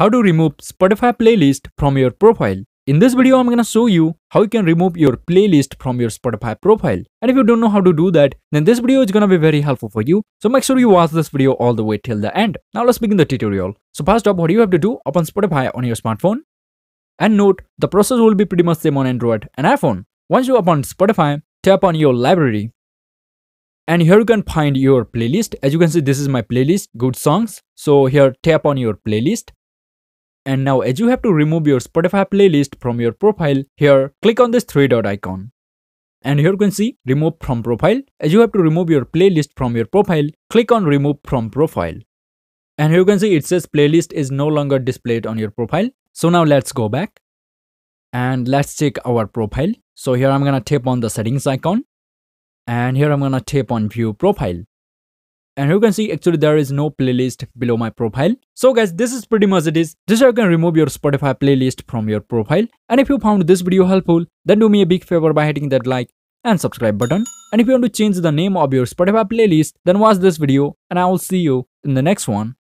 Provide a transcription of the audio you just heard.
how to remove Spotify playlist from your profile. In this video, I'm gonna show you how you can remove your playlist from your Spotify profile. And if you don't know how to do that, then this video is gonna be very helpful for you. So make sure you watch this video all the way till the end. Now let's begin the tutorial. So first up, what you have to do, open Spotify on your smartphone. And note, the process will be pretty much same on Android and iPhone. Once you open Spotify, tap on your library. And here you can find your playlist. As you can see, this is my playlist, good songs. So here tap on your playlist and now as you have to remove your Spotify playlist from your profile, here click on this three dot icon. And here you can see remove from profile. As you have to remove your playlist from your profile, click on remove from profile. And here you can see it says playlist is no longer displayed on your profile. So now let's go back and let's check our profile. So here I'm gonna tap on the settings icon and here I'm gonna tap on view profile and you can see actually there is no playlist below my profile. So guys, this is pretty much it is. This how you can remove your Spotify playlist from your profile. And if you found this video helpful, then do me a big favor by hitting that like and subscribe button. And if you want to change the name of your Spotify playlist, then watch this video and I will see you in the next one.